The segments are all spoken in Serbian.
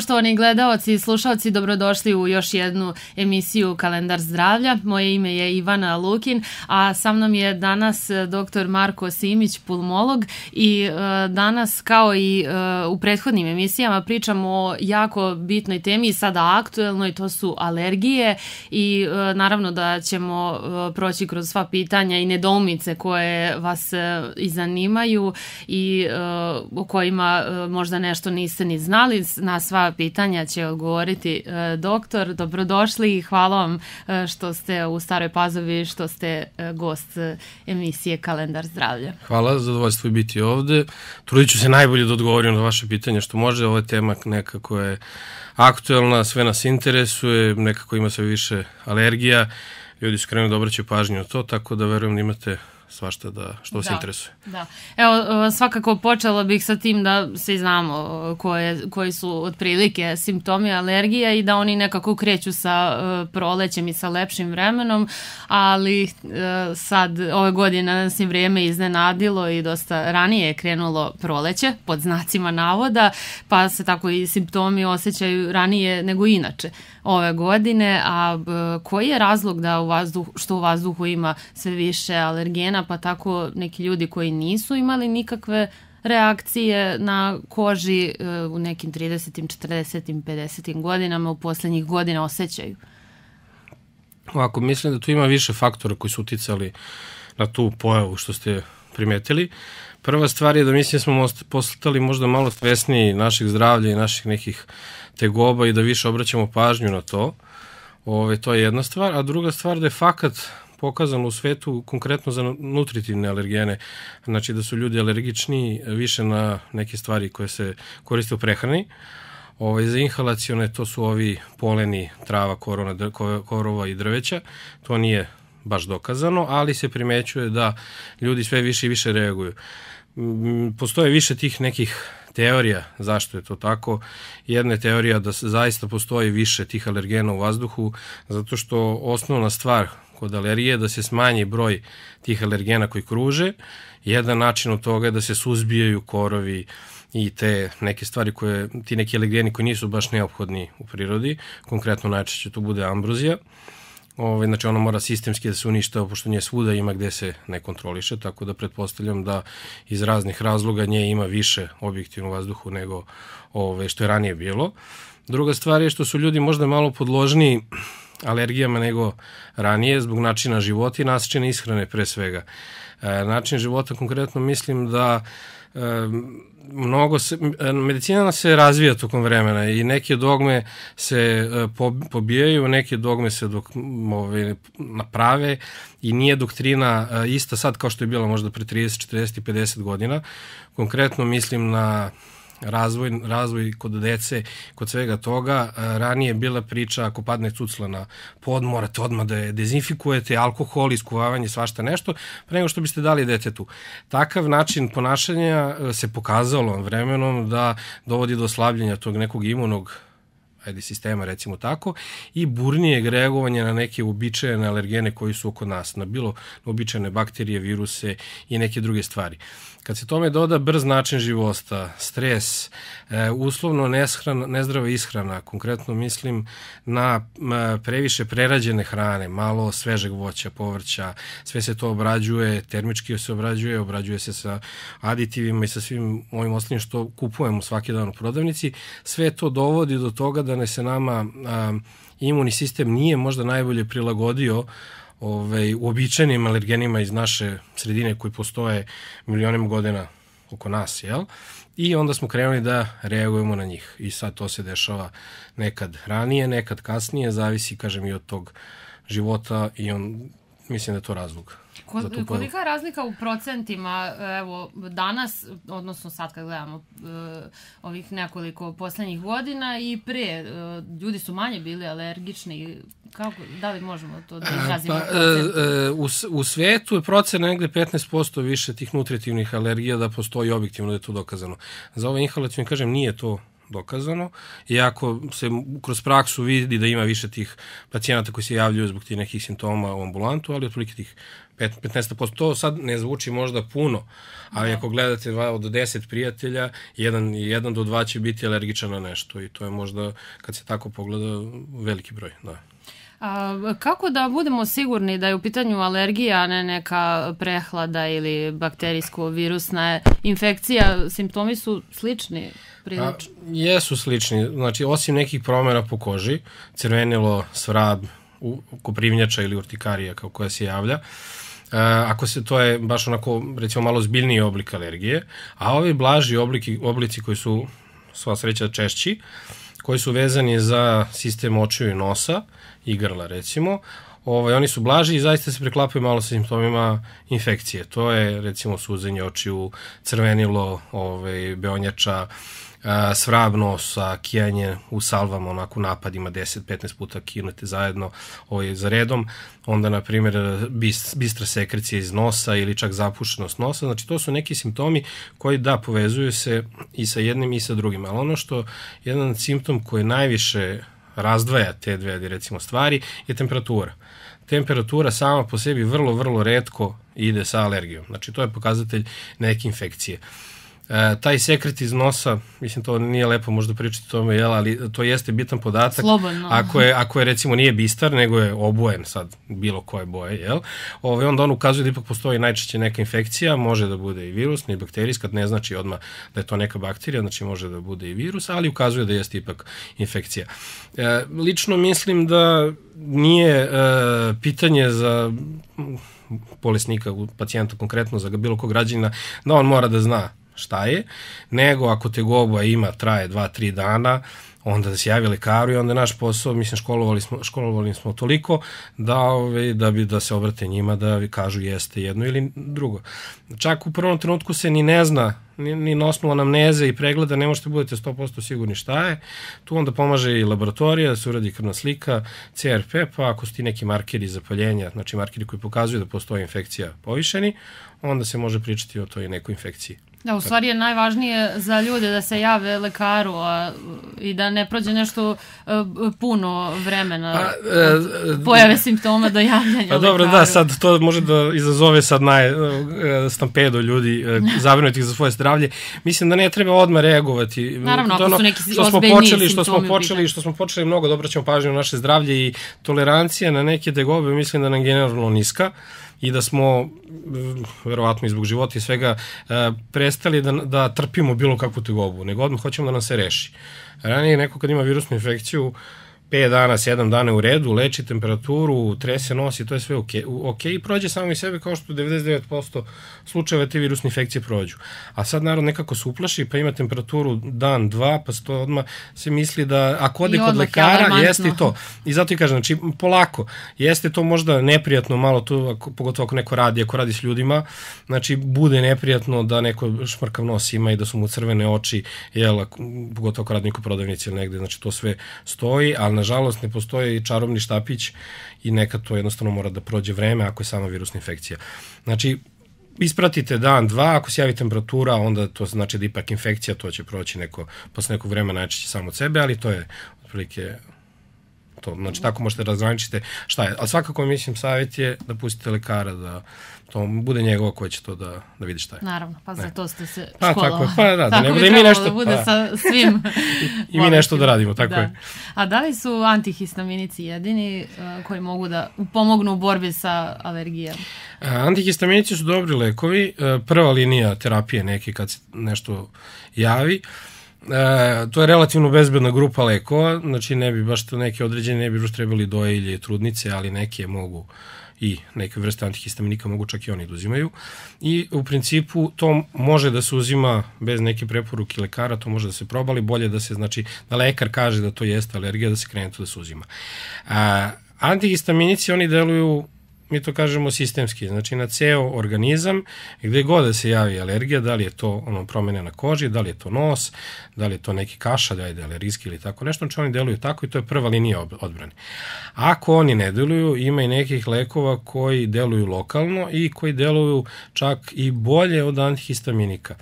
Poštovani gledaoci i slušalci, dobrodošli u još jednu emisiju Kalendar zdravlja. Moje ime je Ivana Lukin, a sa mnom je danas eh, dr. Marko Simić, pulmolog i e, danas kao i e, u prethodnim emisijama pričamo o jako bitnoj temi sada aktuelnoj, to su alergije i e, naravno da ćemo e, proći kroz sva pitanja i nedoumice koje vas e, i zanimaju i e, o kojima e, možda nešto niste ni znali na sva pitanja će odgovoriti e, doktor. Dobrodošli i hvala vam e, što ste u Staroj Pazovi, što ste e, gost emisije Kalendar zdravlja. Hvala, zadovoljstvo je biti ovde. Trudit ću se najbolje da odgovorim na vaše pitanje što može. Ovo je tema nekako je aktuelna, sve nas interesuje, nekako ima sve više alergija. Ljudi su krenuli da obraćaju pažnju o to, tako da verujem da imate svašta da, što da. se interesuje. Da. Evo, e, svakako počela bih sa tim da se znamo e, koje, koji su otprilike simptomi alergija i da oni nekako kreću sa e, prolećem i sa lepšim vremenom, ali sad ove godine nas je vrijeme iznenadilo i dosta ranije je krenulo proleće pod znacima navoda, pa se tako i simptomi osjećaju ranije nego inače ove godine, a e, koji je razlog da u vazduhu, što u vazduhu ima sve više alergena, pa tako neki ljudi koji nisu imali nikakve reakcije na koži e, u nekim 30. 40. 50. godinama u poslednjih godina osjećaju? Ovako, mislim da tu ima više faktora koji su uticali na tu pojavu što ste primetili. Prva stvar je da mislim da smo postali možda malo svesni naših zdravlja i naših nekih uh, tegoba i da više obraćamo pažnju na to. Ove, to je jedna stvar, a druga stvar da je fakat pokazano u svetu konkretno za nutritivne alergene, znači da su ljudi alergični više na neke stvari koje se koriste u prehrani, Ovaj, za inhalacione to su ovi poleni trava, korona, korova i drveća. To nije baš dokazano, ali se primećuje da ljudi sve više i više reaguju. Mm, postoje više tih nekih teorija zašto je to tako. Jedna je teorija da se zaista postoji više tih alergena u vazduhu, zato što osnovna stvar kod alergije da se smanji broj tih alergena koji kruže. Jedan način od toga je da se suzbijaju korovi i te neke stvari koje, ti neki alergeni koji nisu baš neophodni u prirodi, konkretno najčešće to bude ambrozija. Ove, ovaj, znači ona mora sistemski da se uništa, pošto nje svuda ima gde se ne kontroliše, tako da pretpostavljam da iz raznih razloga nje ima više objektivno vazduhu nego ove, ovaj, što je ranije bilo. Druga stvar je što su ljudi možda malo podložniji alergijama nego ranije zbog načina života i nasičene ishrane pre svega. E, način života konkretno mislim da e, mnogo se, e, medicina se razvija tokom vremena i neke dogme se pobijaju, neke dogme se dok, ove, naprave i nije doktrina ista sad kao što je bila možda pre 30, 40, 50 godina. Konkretno mislim na razvoj, razvoj kod dece, kod svega toga. E, ranije je bila priča ako padne cucla na pod, morate odmah da je dezinfikujete, alkohol, iskuvavanje, svašta nešto, pre nego što biste dali detetu. Takav način ponašanja e, se pokazalo vremenom da dovodi do slabljenja tog nekog imunog ajde, sistema, recimo tako, i burnije reagovanje na neke uobičajene alergene koji su oko nas, na bilo uobičajene bakterije, viruse i neke druge stvari. Uh, Kad se tome doda brz način života, stres, e, uslovno neshrana, nezdrava ishrana, konkretno mislim na previše prerađene hrane, malo svežeg voća, povrća, sve se to obrađuje, termički se obrađuje, obrađuje se sa aditivima i sa svim ovim ostalim što kupujemo svaki dan u prodavnici, sve to dovodi do toga da ne se nama imunni sistem nije možda najbolje prilagodio ovaj, uobičajenim alergenima iz naše sredine koji postoje milionima godina oko nas, jel? I onda smo krenuli da reagujemo na njih. I sad to se dešava nekad ranije, nekad kasnije, zavisi, kažem, i od tog života i on, mislim da je to razlog. Ko, za tu pa kolika je razlika u procentima, evo, danas, odnosno sad kad gledamo e, ovih nekoliko poslednjih godina i pre, e, ljudi su manje bili alergični, kako, da li možemo to da eh, pa, izrazimo? Pa, e, e, u, u svetu je procena negde 15% više tih nutritivnih alergija da postoji objektivno da je to dokazano. Za ove inhalacijone, kažem, nije to dokazano. Iako se kroz praksu vidi da ima više tih pacijenata koji se javljaju zbog tih nekih simptoma u ambulantu, ali otprilike tih 15%. To sad ne zvuči možda puno, ali da. ako gledate dva od 10 prijatelja, jedan, jedan do dva će biti alergičan na nešto i to je možda, kad se tako pogleda, veliki broj. Da. A, kako da budemo sigurni da je u pitanju alergija, a ne neka prehlada ili bakterijsko-virusna infekcija, simptomi su slični? A, jesu slični, znači osim nekih promjena po koži, crvenilo, svrab, u, koprivnjača ili urtikarija kao koja se javlja, e, ako se to je baš onako recimo malo zbiljniji oblik alergije, a ovi blaži obliki, oblici koji su sva sreća češći, koji su vezani za sistem očiju i nosa, igrala recimo, ovaj, oni su blaži i zaista se preklapaju malo sa simptomima infekcije. To je recimo suzenje očiju, crvenilo, ovaj, beonjača, a, svrab nosa, kijanje u salvama, onako napadima 10-15 puta kinete zajedno ovaj, za redom, onda na primjer bist, bistra sekrecija iz nosa ili čak zapušenost nosa, znači to su neki simptomi koji da povezuju se i sa jednim i sa drugim, ali ono što jedan simptom koji najviše razdvaja te dve recimo stvari je temperatura. Temperatura sama po sebi vrlo, vrlo redko ide sa alergijom. Znači to je pokazatelj neke infekcije. Uh, E, taj sekret iz nosa, mislim to nije lepo možda pričati o tome, jel, ali to jeste bitan podatak. Slobodno. Ako je, ako je recimo nije bistar, nego je obojen sad bilo koje boje, jel? Ove, ovaj, onda on ukazuje da ipak postoji najčešće neka infekcija, može da bude i virusna i bakterijska, ne znači odmah da je to neka bakterija, znači može da bude i virus, ali ukazuje da jeste ipak infekcija. E, lično mislim da nije e, pitanje za bolesnika, pacijenta konkretno, za bilo kog građanina, da on mora da zna šta je, nego ako te goba ima, traje 2-3 dana, onda da se javi lekaru i onda naš posao, mislim, školovali smo, školovali smo toliko da, ove, ovaj, da, bi, da se obrate njima da kažu jeste jedno ili drugo. Čak u prvom trenutku se ni ne zna, ni, ni na osnovu anamneze i pregleda ne možete da budete 100% sigurni šta je. Tu onda pomaže i laboratorija, da se uradi krvna slika, CRP, pa ako su ti neki markeri zapaljenja, znači markeri koji pokazuju da postoji infekcija povišeni, onda se može pričati o toj nekoj infekciji. Da, u stvari je najvažnije za ljude da se jave lekaru a, i da ne prođe nešto a, e, puno vremena a, pa, e, pojave simptoma do javljanja pa, dobro, lekaru. da, sad to može da izazove sad naj e, stampedo ljudi e, zavinutih za svoje zdravlje. Mislim da ne treba odmah reagovati. Naravno, to ako ono, su neki što smo počeli, što smo počeli, što smo počeli mnogo da obraćamo pažnju na naše zdravlje i tolerancija na neke tegobe mislim da nam generalno niska. Uh, i da smo, verovatno i zbog života i svega, e, prestali da, da trpimo bilo kakvu tegobu, nego odmah hoćemo da nam se reši. Ranije neko kad ima virusnu infekciju, uh, 5 dana, 7 dana u redu, leči temperaturu, trese nos i to je sve ok, ok i prođe samo i sebe kao što 99% slučajeva te virusne infekcije prođu. A sad narod nekako se uplaši pa ima temperaturu dan, dva, pa se to odmah se misli da ako ode kod lekara je jeste i to. I zato i kažem, znači polako, jeste to možda neprijatno malo to, ako, pogotovo ako neko radi, ako radi s ljudima, znači bude neprijatno da neko šmrkav nos ima i da su mu crvene oči, jel, pogotovo ako radi neko prodavnici ili negde, znači to sve stoji, ali nažalost, ne postoje i čarobni štapić i neka to jednostavno mora da prođe vreme ako je samo virusna infekcija. Znači, ispratite dan, dva, ako se javi temperatura, onda to znači da ipak infekcija, to će proći neko, posle nekog vremena najčešće samo od sebe, ali to je otprilike to. Znači, tako možete da razgraničiti šta je. Ali svakako, mislim, savjet je da pustite lekara da to bude njegova koja će to da, da vidi šta je. Naravno, pa za to ste se školovali. Pa tako pa da, da ne bude mi nešto. Da bude pa. sa svim. I, mi nešto da radimo, tako da. je. A da li su antihistaminici jedini uh, koji mogu da pomognu u borbi sa alergijama? E, antihistaminici su dobri lekovi, e, prva linija terapije neke kad se nešto javi. E, to je relativno bezbedna grupa lekova, znači ne bi baš to neke određene, ne bi baš trebali doje ili trudnice, ali neke mogu uh, i neke vrste antihistaminika mogu čak i oni da uzimaju. I u principu to može da se uzima bez neke preporuke lekara, to može da se proba, ali bolje da se, znači, da lekar kaže da to jeste alergija, da se krene to da se uzima. A, antihistaminici, oni deluju mi to kažemo sistemski, znači na ceo organizam, gde god da se javi alergija, da li je to ono, promene na koži, da li je to nos, da li je to neki kaša, da, da je alergijski ili tako nešto, znači oni deluju tako i to je prva linija odbrane. Ako oni ne deluju, ima i nekih lekova koji deluju lokalno i koji deluju čak i bolje od antihistaminika.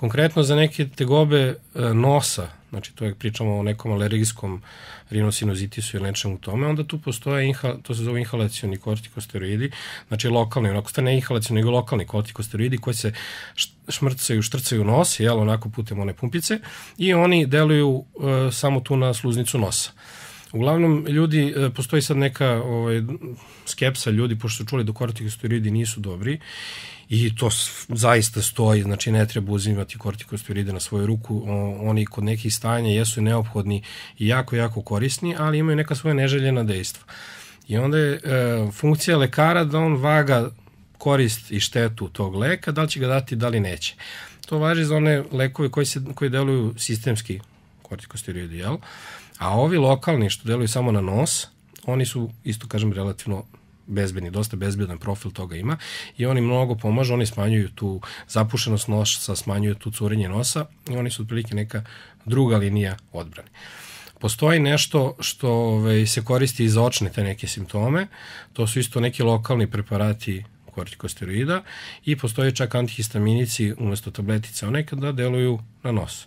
Konkretno za neke tegobe e, nosa, znači to je pričamo o nekom alergijskom rinosinozitisu ili nečemu tome, onda tu postoje, inhal, to se zove inhalacioni kortikosteroidi, znači lokalni, onako stane inhalacioni, nego lokalni kortikosteroidi koji se šmrcaju, štrcaju nos, jel, onako putem one pumpice, i oni deluju e, samo tu na sluznicu nosa. Uglavnom, ljudi, e, postoji sad neka ovaj, skepsa ljudi, pošto su čuli da kortikosteroidi nisu dobri i to zaista stoji, znači ne treba uzimati kortikosteroide na svoju ruku, oni kod nekih stanja jesu neophodni i jako, jako korisni, ali imaju neka svoja neželjena dejstva. I onda je e, funkcija lekara da on vaga korist i štetu tog leka, da li će ga dati, da li neće. To važi za one lekove koji, se, koji deluju sistemski kortikosteroidi, jel? A ovi lokalni što deluju samo na nos, oni su, isto kažem, relativno bezbedni, dosta bezbedan profil toga ima i oni mnogo pomažu, oni smanjuju tu zapušenost nosa, smanjuju tu curenje nosa i oni su otprilike neka druga linija odbrane. Postoji nešto što ove, ovaj, se koristi i za očne te neke simptome, to su isto neki lokalni preparati kortikosteroida i postoje čak antihistaminici umesto tabletice, one kada deluju na nos.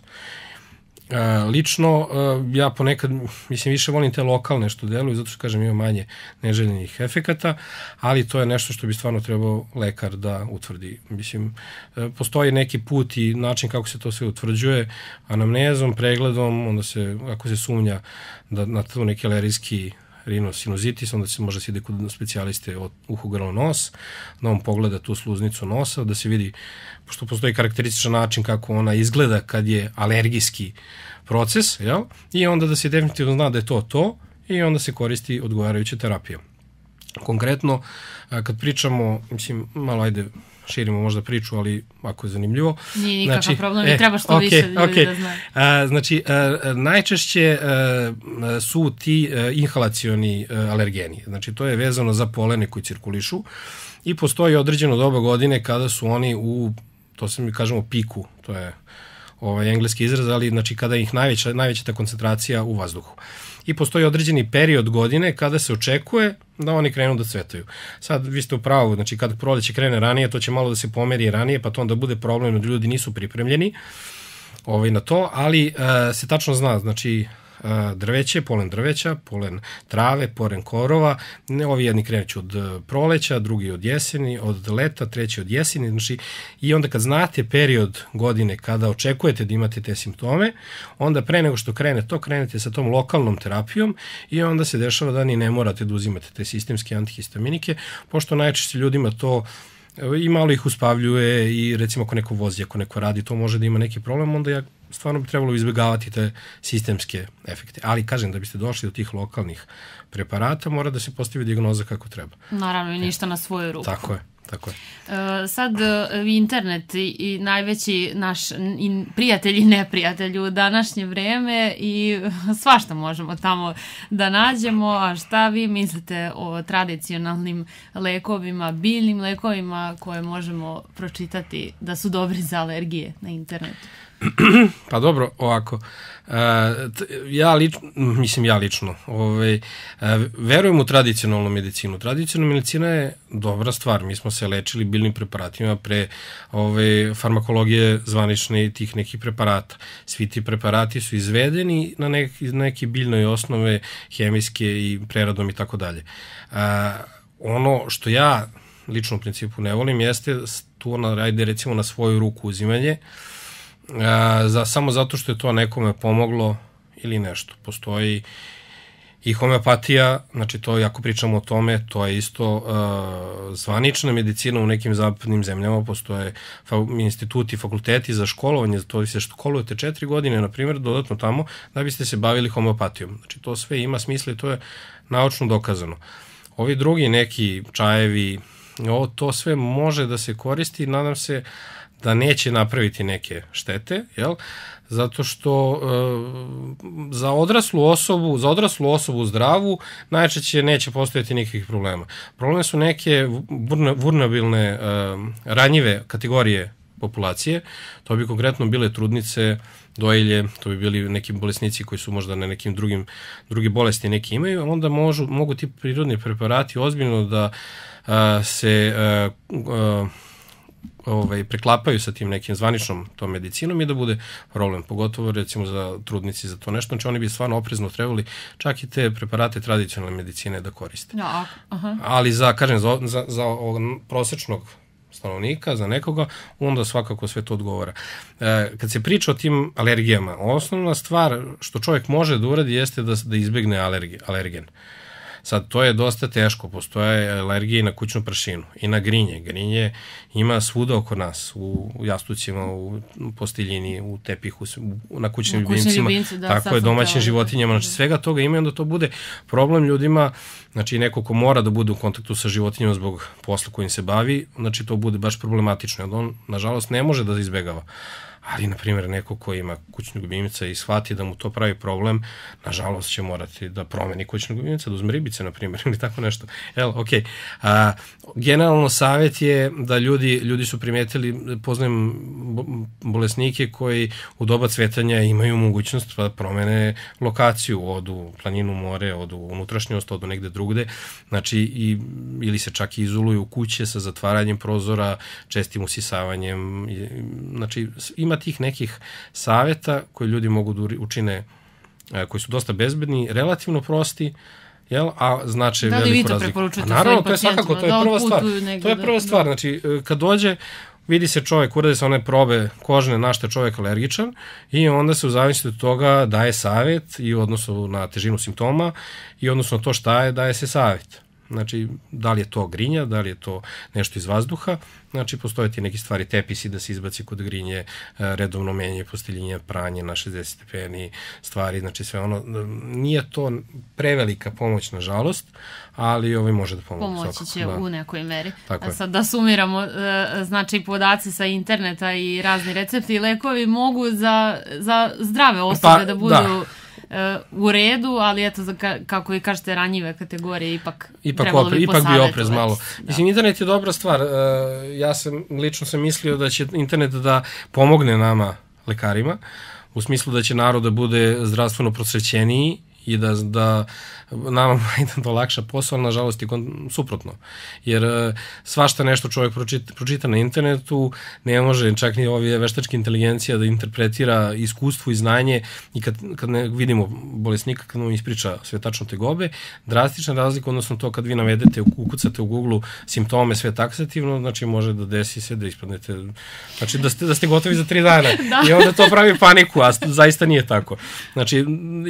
Uh, lično, uh, ja ponekad, mislim, više volim te lokalne što deluju, zato što, kažem, ima manje neželjenih efekata, ali to je nešto što bi stvarno trebao lekar da utvrdi. Mislim, uh, postoji neki put i način kako se to sve utvrđuje, anamnezom, pregledom, onda se, ako se sumnja da na to neki lerijski rinosinuzitis, onda se može da se ide kod specijaliste od uho grlo nos, da on pogleda tu sluznicu nosa, da se vidi, pošto postoji karakterističan način kako ona izgleda kad je alergijski proces, jel? i onda da se definitivno zna da je to to i onda se koristi odgovarajuća terapija. Konkretno, kad pričamo, mislim, malo ajde širimo možda priču, ali ako je zanimljivo. Nije nikakav znači, problem, eh, treba što okay, više okay. da znaju. A, znači, a, e, najčešće a, e, su ti a, e, inhalacioni a, alergeni. Znači, to je vezano za polene koji cirkulišu i postoji određeno doba godine kada su oni u, to se mi kažemo, piku, to je ovaj, engleski izraz, ali znači kada ih najveća, najveća ta koncentracija u vazduhu. I postoji određeni period godine kada se očekuje da oni krenu da cvetaju. Sad, vi ste u pravu, znači kad proleće krene ranije, to će malo da se pomeri ranije, pa to onda bude problem, ljudi nisu pripremljeni ovaj, na to, ali e, se tačno zna, znači E, drveće, polen drveća, polen trave, polen korova. Ovi jedni kreću od e, proleća, drugi od jeseni, od leta, treći od jeseni. Znači, I onda kad znate period godine kada očekujete da imate te simptome, onda pre nego što krene to, krenete sa tom lokalnom terapijom i onda se dešava da ni ne morate da uzimate te sistemske antihistaminike, pošto najčešće ljudima to e, i malo ih uspavljuje i recimo ako neko vozi, ako neko radi, to može da ima neki problem, onda ja stvarno bi trebalo izbegavati te sistemske efekte. Ali kažem, da biste došli do tih lokalnih preparata, mora da se postavi diagnoza kako treba. Naravno, i e, ništa na svoju ruku. Tako je. Tako je. E, sad e, internet i, i najveći naš i prijatelj i neprijatelj u današnje vreme i svašta možemo tamo da nađemo, a šta vi mislite o tradicionalnim lekovima, biljnim lekovima koje možemo pročitati da su dobri za alergije na internetu? pa dobro, ovako. E, ja lično, mislim ja lično, ovaj, e, verujem u tradicionalnu medicinu. Tradicionalna medicina je dobra stvar. Mi smo se lečili biljnim preparatima pre ovaj, farmakologije zvanične tih nekih preparata. Svi ti preparati su izvedeni na neki, neki biljnoj osnove hemijske i preradom i tako dalje. E, ono što ja lično u principu ne volim jeste tu ona rajde recimo na svoju ruku uzimanje. Uh, a, za, samo zato što je to nekome pomoglo ili nešto. Postoji i homeopatija, znači to jako pričamo o tome, to je isto uh, zvanična medicina u nekim zapadnim zemljama, postoje fa instituti, fakulteti za školovanje, za to se školujete četiri godine, na primjer, dodatno tamo, da biste se bavili homeopatijom. Znači to sve ima smisla i to je naučno dokazano. Ovi drugi neki čajevi, ovo, to sve može da se koristi, nadam se, uh, da neće napraviti neke štete, jel? Zato što e, za odraslu osobu, za odraslu osobu zdravu najčešće neće postojati nikakvih problema. Problemi su neke vulnerabilne e, ranjive kategorije populacije. To bi konkretno bile trudnice, dojelje, to bi bili neki bolesnici koji su možda na nekim drugim, drugi bolesti neki imaju, onda možu, mogu ti prirodni preparati ozbiljno da a, e, se a, e, a, e, ovaj, preklapaju sa tim nekim zvaničnom tom medicinom i da bude problem, pogotovo recimo za trudnici za to nešto, znači oni bi stvarno oprezno trebali čak i te preparate tradicionalne medicine da koriste. Ja, aha. Ali za, kažem, za, za, za ovog prosečnog stanovnika, za nekoga, onda svakako sve to odgovara. E, kad se priča o tim alergijama, osnovna stvar što čovjek može da uradi jeste da, da izbegne alergi, alergen. alergen Sad, to je dosta teško, postoje alergije na kućnu prašinu i na grinje. Grinje ima svuda oko nas, u jastucima, u posteljini, u tepihu, na kućnim na ljubimcima, da, tako je, domaćim da, životinjama, znači da. svega toga ima i onda to bude problem ljudima, znači neko ko mora da bude u kontaktu sa životinjama zbog posla kojim se bavi, znači to bude baš problematično, jer on, nažalost, ne može da izbegava ali, na primjer, neko ko ima kućnog ljubimca i shvati da mu to pravi problem, nažalost će morati da promeni kućnog ljubimca, da uzme ribice, na primjer, ili tako nešto. Jel, ok. A, generalno, savjet je da ljudi, ljudi su primetili, poznajem bolesnike koji u doba cvetanja imaju mogućnost da promene lokaciju, odu planinu more, odu unutrašnjost, odu negde drugde, znači, i, ili se čak i izoluju kuće sa zatvaranjem prozora, čestim usisavanjem, znači, ima ima tih nekih saveta koje ljudi mogu da učine, e, koji su dosta bezbedni, relativno prosti, jel? a znače da veliku razliku. Da li vi to preporučujete Naravno, to je svakako, to je da prva stvar. to je da, prva da. stvar, znači, e, kad dođe, vidi se čovek, urade se one probe kožne na što je čovek alergičan i onda se u zavisnosti od toga daje savet i u odnosu na težinu simptoma i u odnosu na to šta je daje se savet. Znači, da li je to grinja, da li je to nešto iz vazduha, znači postoje ti neki stvari, tepisi da se izbaci kod grinje, e, redovno menje posteljinje, pranje na 60 stepeni, stvari, znači sve ono, nije to prevelika pomoć, na žalost, ali ovo ovaj može da pomoći. Pomoći će da. u nekoj meri. Tako e, je. sad da sumiramo, e, znači podaci sa interneta i razni recepti i lekovi mogu za, za zdrave pa, osobe pa, da budu... Da Eh, u redu, ali eto, za ka, kako vi kažete, ranjive kategorije ipak, ipak trebalo opre, bi Ipak bi oprez malo. Da. Mislim, internet je dobra stvar. Eh, ja sam, lično sam mislio da će internet da pomogne nama lekarima, u smislu da će narod da bude zdravstveno uh, i da, da nama da to lakša posao, ali nažalost je suprotno. Jer e, svašta nešto čovjek pročita, pročita na internetu, ne može čak ni ova veštačka inteligencija da interpretira iskustvo i znanje i kad, kad ne vidimo bolesnika, kad mu ispriča sve tačno tegobe, drastična razlika odnosno to kad vi navedete, ukucate u Google simptome sve taksativno, znači može da desi se da ispadnete, znači da ste, da ste gotovi za tri dana da. i onda to pravi paniku, a zaista nije tako. Znači,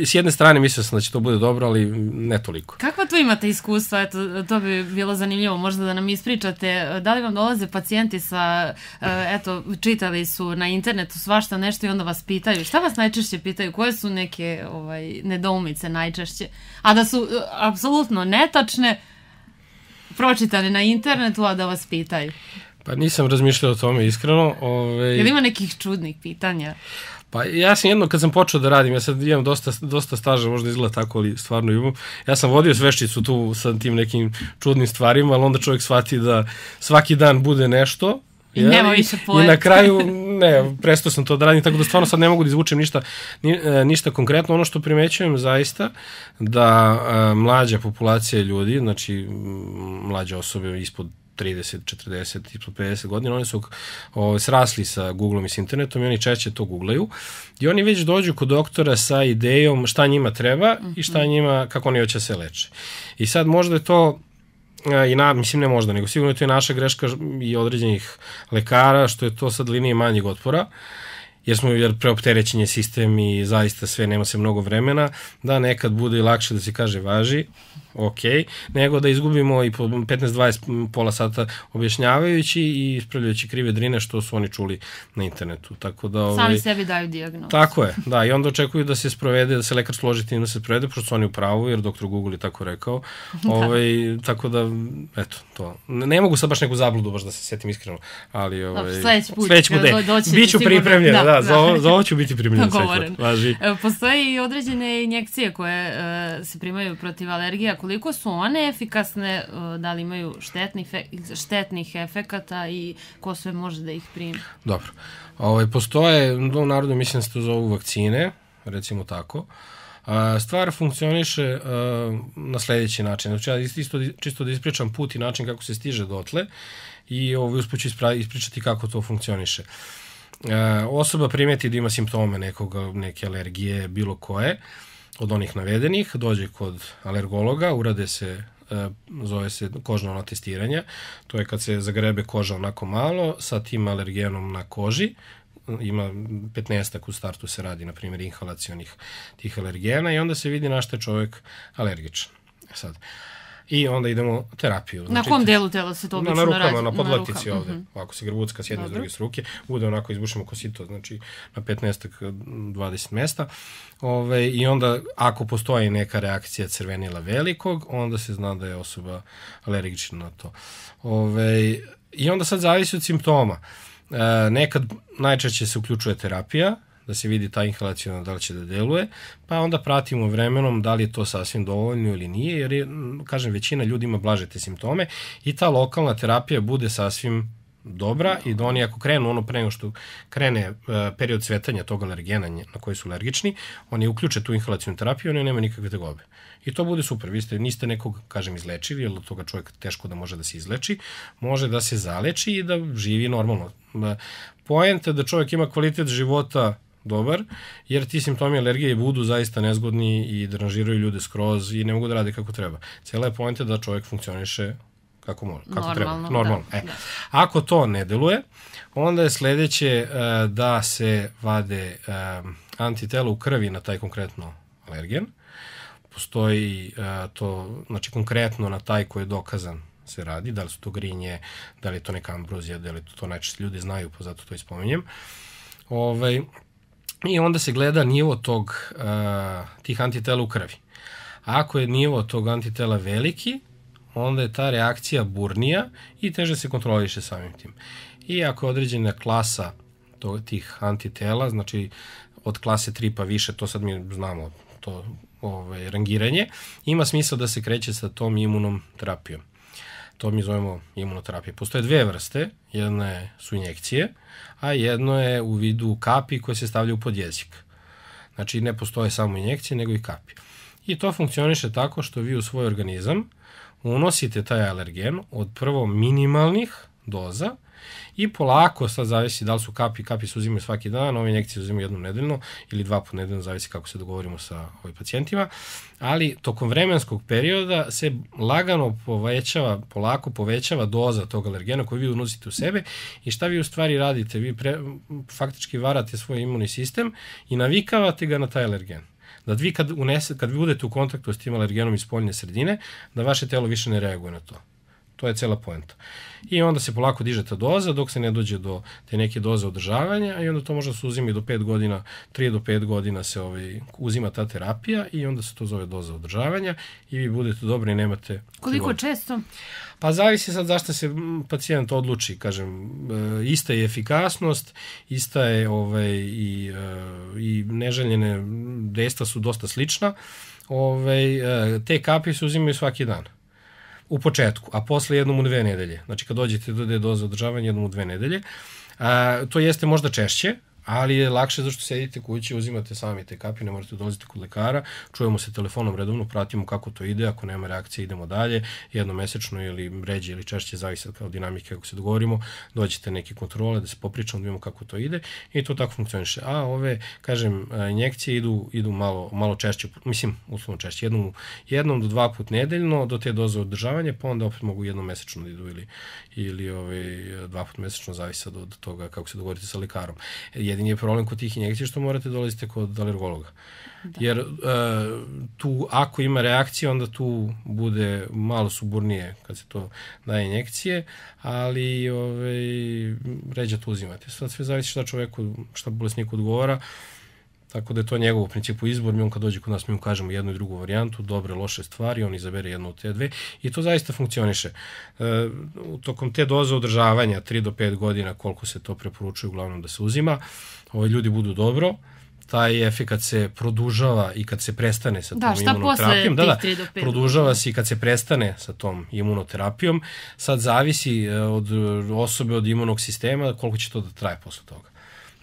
s jedne strane se sam da će to bude dobro, ali ne toliko. Kakva tu imate iskustva? Eto, to bi bilo zanimljivo možda da nam ispričate. Da li vam dolaze pacijenti sa, e, eto, čitali su na internetu svašta nešto i onda vas pitaju. Šta vas najčešće pitaju? Koje su neke ovaj, nedoumice najčešće? A da su e, apsolutno netačne, pročitane na internetu, a da vas pitaju. Pa nisam razmišljao o tome iskreno. Ove... Ovaj- Jel ima nekih čudnih pitanja? Pa ja sam jedno, kad sam počeo da radim, ja sad imam dosta, dosta staža, možda izgleda tako, ali stvarno imam, ja sam vodio sveščicu tu sa tim nekim čudnim stvarima, ali onda čovjek shvati da svaki dan bude nešto, I nema više I na kraju, ne, presto sam to da radim, tako da stvarno sad ne mogu da izvučem ništa, ni, e, ništa konkretno. Ono što primećujem zaista, da a, e, mlađa populacija ljudi, znači mlađe osobe ispod 30, 40, 50 godina, oni su o, ovaj, srasli sa Googleom i s internetom i oni češće to googlaju i oni već dođu kod doktora sa idejom šta njima treba mm -hmm. i šta mhm. njima, kako oni hoće da se leče. I sad možda je to i na, mislim ne možda, nego sigurno je to i naša greška i određenih lekara, što je to sad linije manjeg otpora, uh, jer smo jer preopterećen je sistem i zaista sve nema se mnogo vremena, da nekad bude i lakše da se kaže važi, ok, nego da izgubimo i po 15-20 pola sata objašnjavajući i ispravljajući krive drine što su oni čuli na internetu. Tako da, ovaj, Sami sebi daju diagnozu. Tako je, da, i onda očekuju da se sprovede, da se lekar složi tim da se sprovede, pošto su oni u pravu, jer doktor Google je tako rekao. Da. Ovaj, tako da, eto, to. Ne, mogu sad baš neku zabludu baš da se setim iskreno, ali... Ovaj, sledeći put, sledeći put, da, doći Biću pripremljen, da, da da, za, ovo, da. za ovo ću biti primljen seklet. Važi. E, postoje i određene injekcije koje uh, se primaju protiv alergija. Koliko su one efikasne? Uh, da li imaju štetnih, štetnih efekata i ko sve može da ih primi? Dobro. Ove, ovaj, postoje, u narodu mislim se to zovu vakcine, recimo tako. Uh, Stvar funkcioniše na sledeći način. Znači, ja isto, čisto da ispričam put i način kako se stiže dotle i ovo ovaj, usput ispričati kako to funkcioniše. Uh, E, osoba primeti da ima simptome nekoga, neke alergije, bilo koje, od onih navedenih, dođe kod alergologa, urade se e, zove se kožno ono testiranje, to je kad se zagrebe koža onako malo sa tim alergenom na koži, ima 15 u startu se radi, na primjer, inhalacionih tih alergena i onda se vidi na što je čovjek alergičan. E sad, uh, i onda idemo terapiju. Znači, na kom delu tela se to obično radi? Na, na rukama, radi? na podlatici na ovde. Mm -hmm. Ovako se grvucka s jedne i druge ruke, bude onako izbušimo kosito, znači na 15 20 mesta. Ove, I onda ako postoji neka reakcija crvenila velikog, onda se zna da je osoba alergična na to. Ove, I onda sad zavisi od simptoma. E, nekad najčešće se uključuje terapija, da se vidi ta inhalacijona da li će da deluje, pa onda pratimo vremenom da li je to sasvim dovoljno ili nije, jer je, kažem, većina ljudi ima blažete simptome i ta lokalna terapija bude sasvim dobra i da oni ako krenu ono pre nego što krene e, period cvetanja tog alergena na koji su alergični, oni uključe tu inhalacijnu terapiju i oni nema nikakve tegobe. I to bude super. Vi ste, niste nekog, kažem, izlečili, jer od toga čovjek teško da može da se izleči, može da se zaleči i da živi normalno. Poenta je da čovjek ima kvalitet života dobar, jer ti simptomi alergije budu zaista nezgodni i dranžiraju ljude skroz i ne mogu da rade kako treba. Cela je poenta da čovjek funkcioniše kako mora, kako normalno, treba, normalno. Da, e. da. Ako to ne deluje, onda je sledeće uh, da se vade um, e, antitela u krvi na taj konkretno alergen. Postoji uh, to, znači konkretno na taj koji je dokazan se radi, da li su to grinje, da li je to neka ambrozija, da li to, to najčešće ljudi znaju, pa zato to ispominjem. Ovaj, i onda se gleda nivo tog, e, tih antitela u krvi. Ako je nivo tog antitela veliki, onda je ta reakcija burnija i teže se kontroliše samim tim. I ako je određena klasa tog, tih antitela, znači od klase 3 pa više, to sad mi znamo, to ovaj, rangiranje, ima smisla da se kreće sa tom imunom terapijom to mi zovemo imunoterapija. Postoje dve vrste, jedna je, su injekcije, a jedno je u vidu kapi koje se stavljaju pod jezik. Znači ne postoje samo injekcije, nego i kapi. I to funkcioniše tako što vi u svoj organizam unosite taj alergen od prvo minimalnih doza, I polako, sad zavisi da li su kapi, kapi se uzimaju svaki dan, ove injekcije uzimaju jednom nedeljno ili dva puta nedeljno, zavisi kako se dogovorimo sa ovim ovaj, pacijentima, ali tokom vremenskog perioda se lagano povećava, polako povećava doza tog alergena koji vi unosite u sebe i šta vi u stvari radite? Vi pre, faktički varate svoj imunni sistem i navikavate ga na taj alergen da vi kad, unese, kad vi budete u kontaktu s tim alergenom iz spoljne sredine, da vaše telo više ne reaguje na to. To je cela poenta. I onda se polako diže ta doza dok se ne dođe do te neke doze održavanja i onda to možda se uzima i do 5 godina, 3 do 5 godina se ovaj, uzima ta terapija i onda se to zove doza održavanja i vi budete dobri i nemate... Koliko često? Pa zavisi sad zašto se pacijent odluči, kažem, e, ista je efikasnost, ista je ovaj, i, e, i neželjene dejstva su dosta slična, ovaj, e, te kapi se uzimaju svaki dan u početku, a posle jednom u dve nedelje. Znači kad dođete do dozu doze održavanja jednom u dve nedelje, a, to jeste možda češće, ali je lakše zato što sedite kući, uzimate sami te kapi, ne morate dolaziti kod lekara, čujemo se telefonom redovno, pratimo kako to ide, ako nema reakcije idemo dalje, jednomesečno ili ređe ili češće, zavisno od dinamike kako se dogovorimo, dođete neke kontrole da se popričamo, da vidimo kako to ide i to tako funkcioniše. A ove, kažem, injekcije idu, idu malo, malo češće, mislim, uslovno češće, jednom, jednom do dva put nedeljno do te doze održavanja, pa onda opet mogu jednomesečno mesečno da idu ili, ili ove, ovaj, dva put mesečno, zavisno od, od toga kako se dogovorite sa lekarom. Je Jedini je problem kod tih injekcija što morate da dolazite kod alergologa. Da. Jer uh, tu, ako ima reakcije, onda tu bude malo suburnije kad se to daje injekcije, ali ove, ovaj, ređa to uzimate. Sad sve zavisi šta čoveku, šta bolesniku odgovara. Uh, Tako da je to njegov u principu izbor, mi on kad dođe kod nas mi mu kažemo jednu i drugu varijantu, dobre, loše stvari, on izabere jednu od te dve i to zaista funkcioniše. U e, tokom te doze održavanja, 3 do 5 godina koliko se to preporučuje uglavnom da se uzima, ovaj, ljudi budu dobro, taj efekat se produžava i kad se prestane sa da, tom imunoterapijom. Da, šta da, 5 produžava se i kad se prestane sa tom imunoterapijom. Sad zavisi e, od osobe, od imunog sistema, koliko će to da traje posle toga.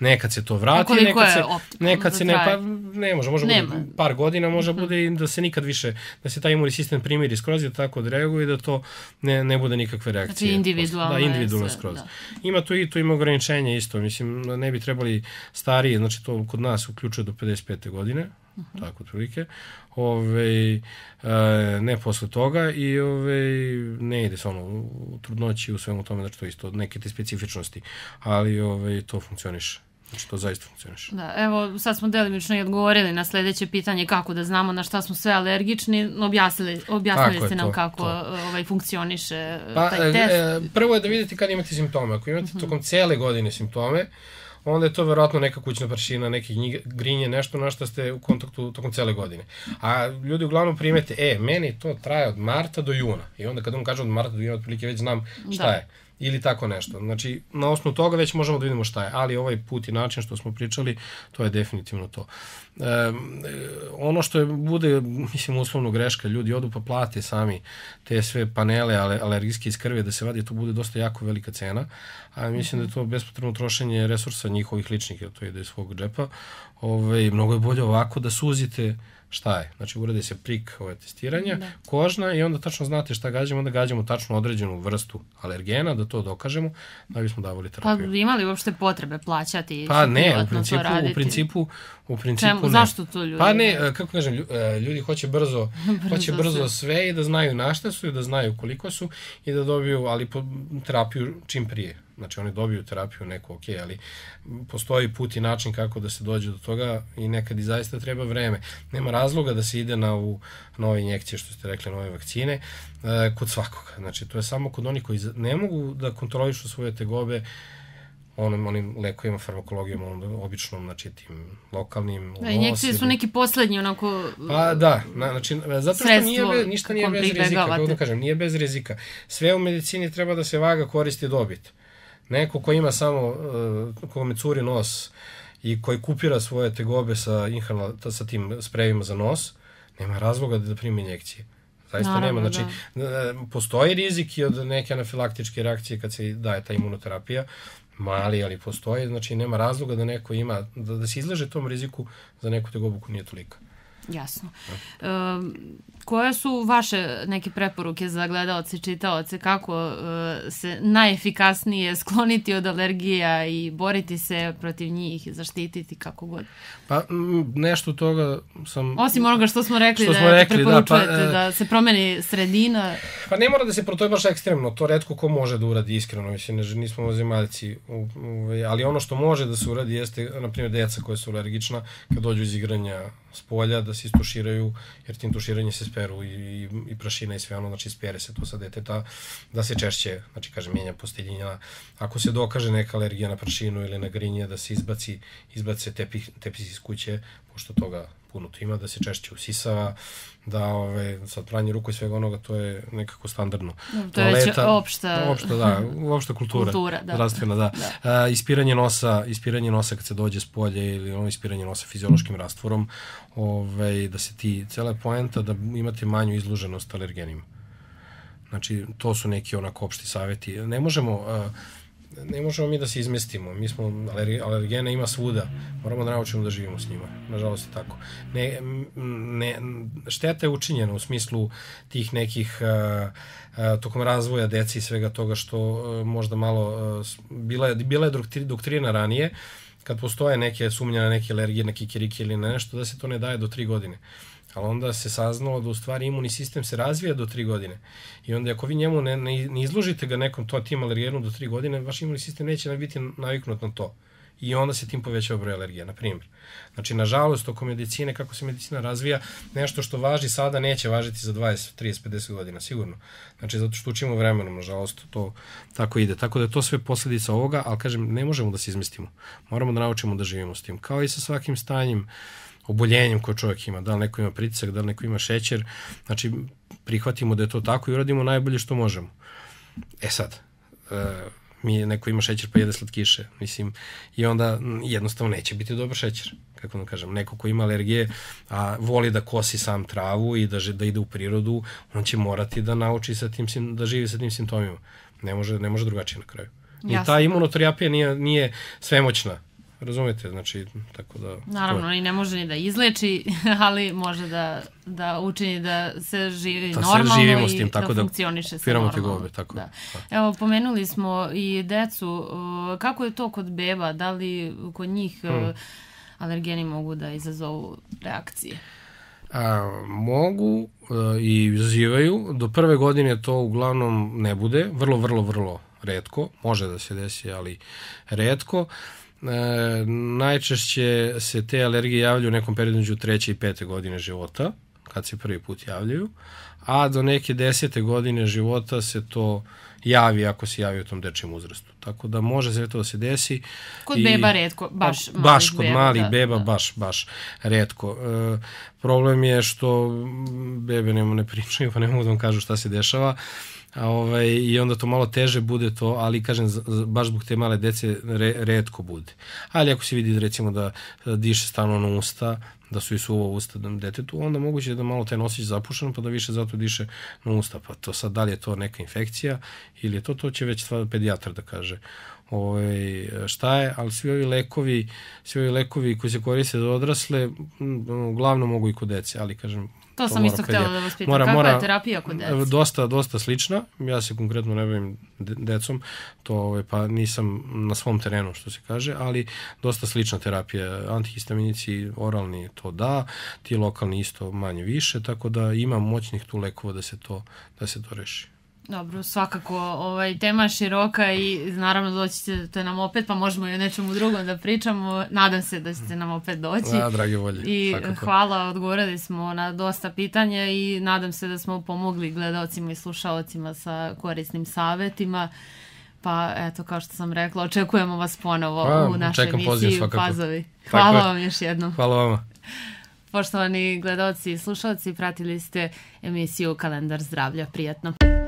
Nekad se to vrati, Koliko nekad se, nekad da se ne, pa ne može, može Nema. bude par godina, može mm -hmm. bude i da se nikad više, da se taj imunni sistem primiri skroz i da tako odreaguje da to ne, ne bude nikakve reakcije. Znači individualno. Da, individualno je, skroz. Da. Ima tu i tu ima ograničenje isto, mislim, ne bi trebali stariji, znači to kod nas uključuje do 55. godine, Uh tako otprilike. Ove, e, ne posle toga i ove, ne ide se ono u trudnoći u svemu tome, znači to isto neke te specifičnosti, ali ove, to funkcioniše. Znači to zaista funkcioniš. Da, evo sad smo delimično i odgovorili na sledeće pitanje kako da znamo na šta smo sve alergični. Objasnili, objasnili ste nam to, kako to. E, ovaj, funkcioniše e, pa, taj e, test. E, prvo je da vidite kad imate simptome. Ako imate mm -hmm. tokom cele godine simptome, onda je to verovatno neka kućna prašina, neki grinje, nešto na što ste u kontaktu tokom cele godine. A ljudi uglavnom primete, e, meni to traje od marta do juna. I onda kad on kaže od marta do juna, otprilike već znam da. šta da. je ili tako nešto. Znači, na osnovu toga već možemo da vidimo šta je, ali ovaj put i način što smo pričali, to je definitivno to. E, ono što je, bude, mislim, uslovno greška, ljudi odu pa plate sami te sve panele alergijske iz krvi da se vadi, to bude dosta jako velika cena, a mislim da je to bespotrebno trošenje resursa njihovih ličnih, jer to ide iz svog džepa. Ove, mnogo je bolje ovako da suzite šta je. Znači, uradi se prik ove testiranja, da. kožna i onda tačno znate šta gađamo, onda gađamo tačno određenu vrstu alergena, da to dokažemo, da bismo davali pa, terapiju. Pa imali uopšte potrebe plaćati? Pa ne, u principu, u principu, u principu Čem, ne. Zašto to ljudi? Pa ne, eh, kako kažem, eh, ljudi hoće brzo, brzo hoće brzo sve. sve i da znaju na šta su i da znaju koliko su i da dobiju, ali po, terapiju čim prije. Znači oni dobiju terapiju neku, ok, ali postoji put i način kako da se dođe do toga i nekad i zaista treba vreme. Nema razloga da se ide na u nove injekcije, što ste rekli, nove vakcine, e, kod svakoga. Znači to je samo kod onih koji ne mogu da kontrolišu svoje tegobe, onim, onim lekovima, farmakologijom, onom običnom, znači tim lokalnim. Da, injekcije su neki poslednji onako Pa da, na, znači, e, zato što nije, ništa nije bez rizika, kako da kažem, nije bez rizika. Sve u medicini treba da se vaga koristi dobit. Neko ko ima samo, uh, kome curi nos i koji kupira svoje tegobe sa, inhala, sa tim sprejevima za nos, nema razloga da primi injekcije. Zaista Naravno, nema. Znači, da. E, postoji rizik i od neke anafilaktičke reakcije kad se daje ta imunoterapija, mali, ali postoji, znači nema razloga da neko ima, da, da se izlaže tom riziku za neku tegobu koja nije tolika. Jasno. E, koje su vaše neke preporuke za gledalce čitalce, čitaoce kako e, se najefikasnije skloniti od alergija i boriti se protiv njih zaštititi kako god? Pa nešto toga sam... Osim onoga što smo rekli što da smo da rekli, preporučujete da, pa, eh, da se promeni sredina. Pa ne mora da se protoje baš ekstremno, to redko ko može da uradi iskreno, mislim, ne, nismo zemaljci, ovaj, ali ono što može da se uradi jeste, na primjer, deca koja su alergična kad dođu iz igranja s polja da se istuširaju, jer tim tuširanjem se speru i, i, i prašina i sve ono, znači spere se to sa deteta, da se češće, znači kaže, mijenja posteljina. Ako se dokaže neka alergija na prašinu ili na grinje, da se izbaci, izbace tepih, tepis iz kuće, pošto toga puno to ima, da se češće usisava, da ove, sad pranje ruku i svega onoga, to je nekako standardno. Da, to je već opšta... Opšta, da, opšta kultura. kultura da. Rastvena, da. da. A, e, ispiranje nosa, ispiranje nosa kad se dođe s polje ili ono ispiranje nosa fiziološkim rastvorom, ove, da se ti, cela je poenta da imate manju izloženost alergenima. Znači, to su neki onako opšti saveti. Ne možemo... A, e, ne možemo mi da se izmestimo, mi smo, alergene ima svuda, moramo da naučimo da živimo s njima, nažalost je tako. Ne, ne, šteta je učinjena u smislu tih nekih, a, a, tokom razvoja deci i svega toga što a, možda malo, a, bila, je, bila je doktrina ranije, kad postoje neke sumnje na neke alergije, na kikiriki ili na nešto, da se to ne daje do tri godine. Ali onda se saznalo da u stvari imunni sistem se razvija do tri godine. I onda ako vi njemu ne, ne, ne izložite ga nekom to tim alergenu do tri godine, vaš imunni sistem neće biti naviknut na to. I onda se tim povećava broj alergija, na primjer. Znači, nažalost, oko medicine, kako se medicina razvija, nešto što važi sada neće važiti za 20, 30, 50 godina, sigurno. Znači, zato što učimo vremenom, nažalost, to tako ide. Tako da je to sve posledica ovoga, ali kažem, ne možemo da se izmestimo. Moramo da naučimo da živimo s tim. Kao i sa svakim stanjem, uh, oboljenjem koje čovjek ima, da li neko ima pritisak, da li neko ima šećer, znači prihvatimo da je to tako i uradimo najbolje što možemo. E sad, e, mi neko ima šećer pa jede slatkiše, mislim, i onda jednostavno neće biti dobar šećer, kako nam da kažem, neko ko ima alergije, a voli da kosi sam travu i da, da ide u prirodu, on će morati da nauči sa tim, da živi sa tim simptomima. Ne može, ne može drugačije na kraju. I ta imunoterapija nije, nije svemoćna Razumete, znači, tako da... Naravno, to... i ne može ni da izleči, ali može da, da učini da se živi da normalno se živimo i s tim, da tako da, funkcioniše se normalno. te gobe, tako da. da. Evo, pomenuli smo i decu. Uh, kako je to kod beba? Da li kod njih uh, hmm. alergeni mogu da izazovu reakcije? A, mogu a, uh, i izazivaju. Do prve godine to uglavnom ne bude. Vrlo, vrlo, vrlo redko. Može da se desi, ali redko. E, najčešće se te alergije javljaju u nekom periodu među treće i pete godine života, kad se prvi put javljaju, a do neke desete godine života se to javi ako se javi u tom dečijem uzrastu. Tako da može sve to da se desi. Kod I, beba redko, pa, baš a, Baš kod beba, malih da, beba, da. baš, baš redko. E, problem je što bebe ne, ne pričaju, pa ne mogu da vam kažu šta se dešava. E, A, ovaj, I onda to malo teže bude to, ali kažem, baš zbog te male dece re, redko bude. Ali ako se vidi recimo da, da diše stano na usta, da su i suvo usta da detetu, onda moguće da malo taj nosić zapušen, pa da više zato diše na usta. Pa to sad, da li je to neka infekcija ili je to, to će već pedijatar da kaže ovaj, šta je, ali svi ovi lekovi, svi ovi lekovi koji se koriste za odrasle, uglavnom mogu i kod dece, ali kažem, To, to sam isto htjela da vas pitam. Mora, Kakva mora, je terapija kod deca? Dosta, dosta slična. Ja se konkretno ne bavim de decom, to ovaj, pa nisam na svom terenu, što se kaže, ali dosta slična terapija. Antihistaminici oralni to da, ti lokalni isto manje više, tako da ima moćnih tu lekova da se to, da se to reši. Dobro, svakako, ovaj, tema je široka i naravno doći ćete nam opet, pa možemo i o nečemu drugom da pričamo. Nadam se da ćete nam opet doći. Da, dragi volje, I svakako. hvala, odgovorili smo na dosta pitanja i nadam se da smo pomogli gledalcima i slušalcima sa korisnim savetima. Pa eto, kao što sam rekla, očekujemo vas ponovo pa, u našoj emisiji u Pazovi. Hvala Tako vam je. još jednom. Hvala vama. Poštovani gledalci i slušalci, pratili ste emisiju Kalendar zdravlja. Prijetno.